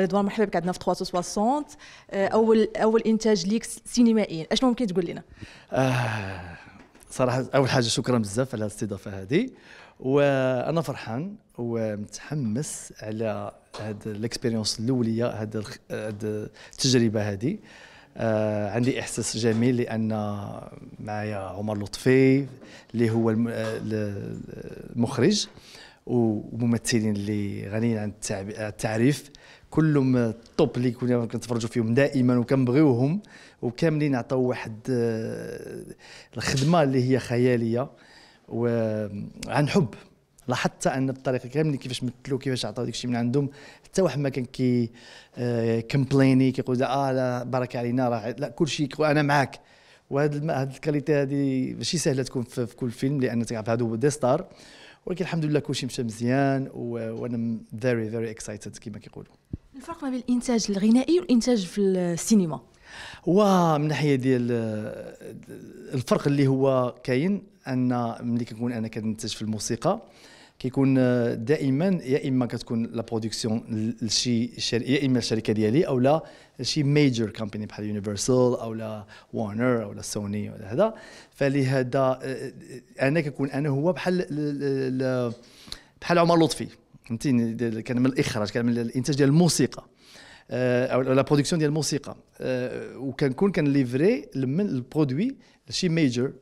رضوان مرحبا بك عندنا في 360 اول اول انتاج ليك سينمائيا اشنو ممكن تقول لنا آه صراحه اول حاجه شكرا بزاف على الاستضافه هذه وانا فرحان ومتحمس على هاد الاكسبيريونس الاوليه هاد, هاد التجربه هذه آه عندي احساس جميل لان معايا عمر لطفي اللي هو آه، المخرج وممثلين اللي غنيين عن التعريف كلهم الطوب اللي كنا كنتفرجوا فيهم دائما وكنبغيوهم وكاملين عطاو واحد آه، الخدمه اللي هي خياليه وعن آه، حب لاحظت ان الطريقه كاملين كيفاش مثلوا كيفاش عطاو داكشي من عندهم حتى واحد ما كان كي آه، كومبليني كيقول اه لا بركه علينا راه لا كلشي انا معاك وهاد هاد الكاليتي هادي ماشي سهله تكون في, في كل فيلم لان تعرف هادو دي ستار ولكن الحمد لله كلشي مشى مزيان وانا فيري فيري اكسايتد كما كيقولوا الفرق ما بين الانتاج الغنائي والانتاج في السينما هو من ناحيه ديال الفرق اللي هو كاين ان ملي كنكون انا كننتج في الموسيقى كيكون دائما يا اما كتكون لا برودكسيون لشي شر... يا اما الشركه ديالي او لا شي ميجر كومباني بحال يونيفرسال او لا وارنر او لا سوني ولا هذا فلهذا انا كنكون انا هو بحال بحال عمر لطفي فهمتيني كان من الاخراج كان من الانتاج ديال الموسيقى آه، او لا برودكسيون ديال الموسيقى آه، وكنكون كنليفري لمن البرودوي لشي ميجر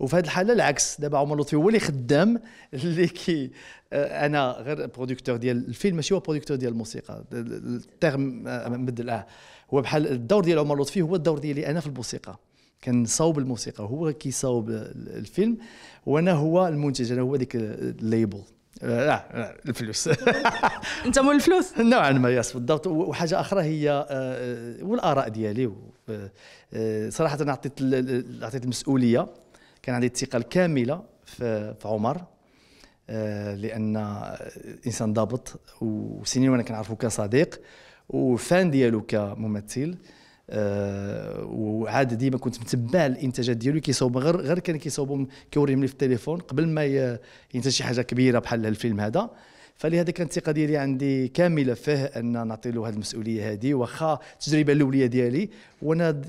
وفي هذه الحاله العكس دابا عمر لطفي هو اللي خدام اللي كي آه، انا غير برودكتور ديال الفيلم ماشي هو برودكتور ديال الموسيقى التيرم مبدل اه هو بحال الدور ديال عمر لطفي هو الدور ديالي انا في الموسيقى كنصاوب الموسيقى هو كيصاوب الفيلم وانا هو المنتج انا هو ديك الليبل لا, لا الفلوس انت مول الفلوس نوعا ما ياس بالضبط وحاجه اخرى هي آه، آه، والاراء ديالي آه، صراحه انا عطيت عطيت المسؤوليه كان عندي الثقه الكامله في عمر لان انسان ضابط وسنين وانا كنعرفه كصديق وفان ديالو كممثل آه وعاد ديما كنت متبع الانتاجات ديالو كيصاوب غير غير كان كيصاوبهم كيوريهم لي في التليفون قبل ما ينتج شي حاجه كبيره بحال الفيلم هذا فلهذا كانت الثقه ديالي عندي كامله فيه ان نعطي له هذه المسؤوليه هذه واخا التجربه الاوليه ديالي وانا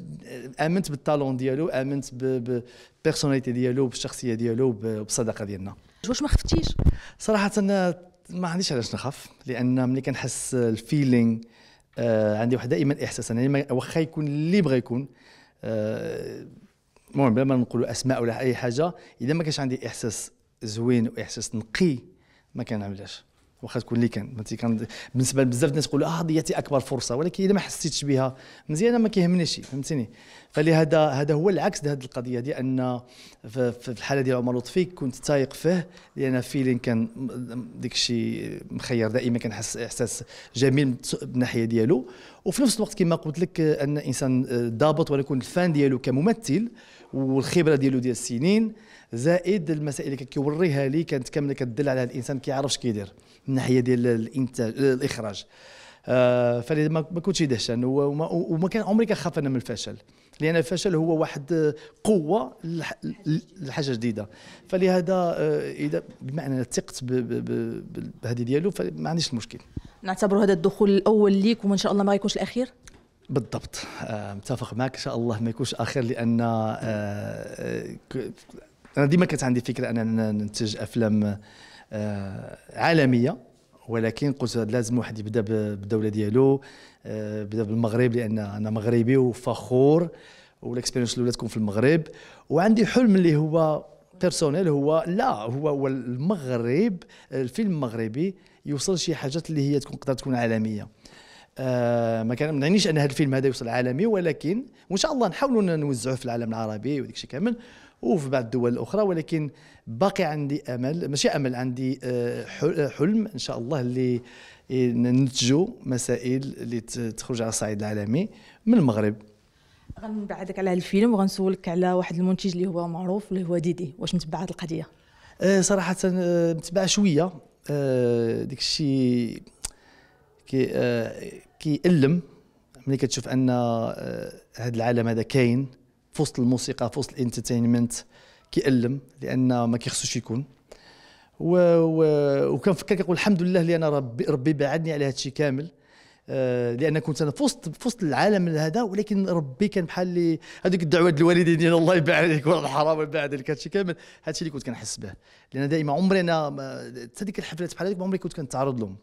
امنت بالطالون ديالو امنت بالبيرسوناليتي ديالو بالشخصيه ديالو بالصداقه ديالنا واش ما خفتيش صراحه ما عنديش علاش نخاف لان ملي كنحس الفيلينغ آه عندي واحد دائما احساس يعني واخا يكون اللي بغى يكون آه، المهم بلا ما نقولوا اسماء ولا اي حاجه اذا ما كانش عندي احساس زوين واحساس نقي ما كنعملهاش واخا تكون اللي كان فهمتي كان بالنسبه لبزاف الناس يقولوا اه ضيعتي اكبر فرصه ولكن اذا ما حسيتش بها مزيانه ما كيهمنيش فهمتني فلهذا هذا هو العكس لهذه القضيه دي ان في الحاله ديال عمر لطفي كنت تايق فيه لان فيلين كان داك الشيء مخير دائما كنحس احساس جميل من الناحيه ديالو وفي نفس الوقت كما قلت لك ان انسان ضابط ولكن الفان ديالو كممثل والخبره ديالو ديال السنين زائد المسائل اللي كيوريها لي كانت كامله كدل على الانسان كيعرفش كيدير من الناحيه ديال الانتاج الاخراج آه ما كنتش دهشان وما كان عمري كنخاف انا من الفشل لان الفشل هو واحد قوه لحاجه جديده فلهذا آه، اذا بمعنى ثقت بهذه ديالو فما عنديش المشكل نعتبر هذا الدخول الاول ليك وان شاء الله ما يكونش الاخير بالضبط آه، متفق معك ان شاء الله ما يكونش اخر لان آه، انا ديما كانت عندي فكره ان ننتج افلام آه، عالميه ولكن قلت لازم واحد يبدا بالدوله ديالو آه، بدا بالمغرب لان انا مغربي وفخور والاكسبيرينس الاولى تكون في المغرب وعندي حلم اللي هو بيرسونيل هو لا هو هو المغرب الفيلم المغربي يوصل شي حاجات اللي هي تكون تقدر تكون عالميه آه، ما كان ما نعنيش ان هذا الفيلم هذا يوصل عالمي ولكن وان شاء الله نحاولوا نوزعوه في العالم العربي وداك الشيء كامل وفي بعض الدول الاخرى ولكن باقي عندي امل ماشي امل عندي آه، آه، حلم ان شاء الله اللي ننتجوا مسائل اللي تخرج على الصعيد العالمي من المغرب غنبعدك على الفيلم وغنسولك على واحد المنتج اللي هو معروف اللي هو ديدي واش متبع هذه القضيه صراحه متبع شويه ديك داك الشيء كي آه، كيألم ملي كتشوف ان هذا آه، العالم هذا كاين في وسط الموسيقى في وسط الانترتينمنت كيألم لان ما كيخصوش يكون و... و... وكنفكر كنقول الحمد لله لان ربي ربي بعدني على هذا الشيء كامل آه، لان كنت انا في وسط في وسط العالم هذا ولكن ربي كان بحال اللي هذيك الدعوه ديال الوالدين ديال الله يبعد عليك ولا الحرام ويبعد عليك هادشي كامل هادشي اللي كنت كنحس به لان دائما عمري انا حتى ديك الحفلات بحال هذيك ما عمري كنت كنتعرض لهم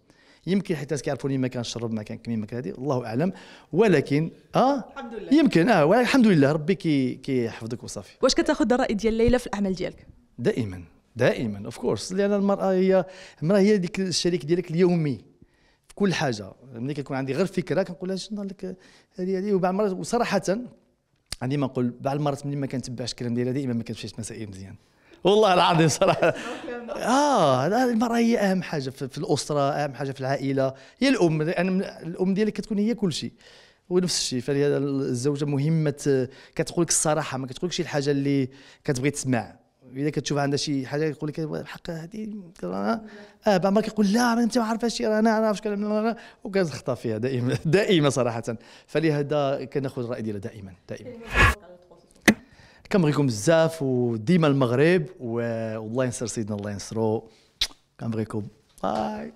يمكن حتى كيعرفوني ما كنشرب ما كنكمي ما كهذه الله اعلم ولكن اه الحمد لله يمكن اه الحمد لله ربي كي كيحفظك وصافي واش كتاخذ الراي ديال ليلى في الاعمال ديالك دائما دائما اوف كورس لان المراه هي المراه هي ديك الشريك ديالك اليومي في كل حاجه ملي كتكون عندي غير فكره كنقول لها شنو لك هذه هذه وبعض المرات وصراحه عندي ما نقول بعض المرات ملي ما كنتبعش الكلام ديالها دائما ما كتمشيش مسائل مزيان والله العظيم صراحه اه المراه هي اهم حاجه في الاسره اهم حاجه في العائله هي الام لان الام ديالك كتكون هي كل شيء ونفس الشيء فلهذا الزوجه مهمه كتقول لك الصراحه ما كتقول شي الحاجه اللي كتبغي تسمع اذا كتشوف عندها شي حاجه يقول لك بحق هذه اه بعض المرات كيقول لا انت ما عارفة هادشي انا عارف شكون وكتخطى فيها دائما دائما صراحه فلهذا كناخذ الراي ديالها دائما دائما كنبغيكم بزاف وديما المغرب والله ينصر سيدنا الله ينصرو كنبغيكم باي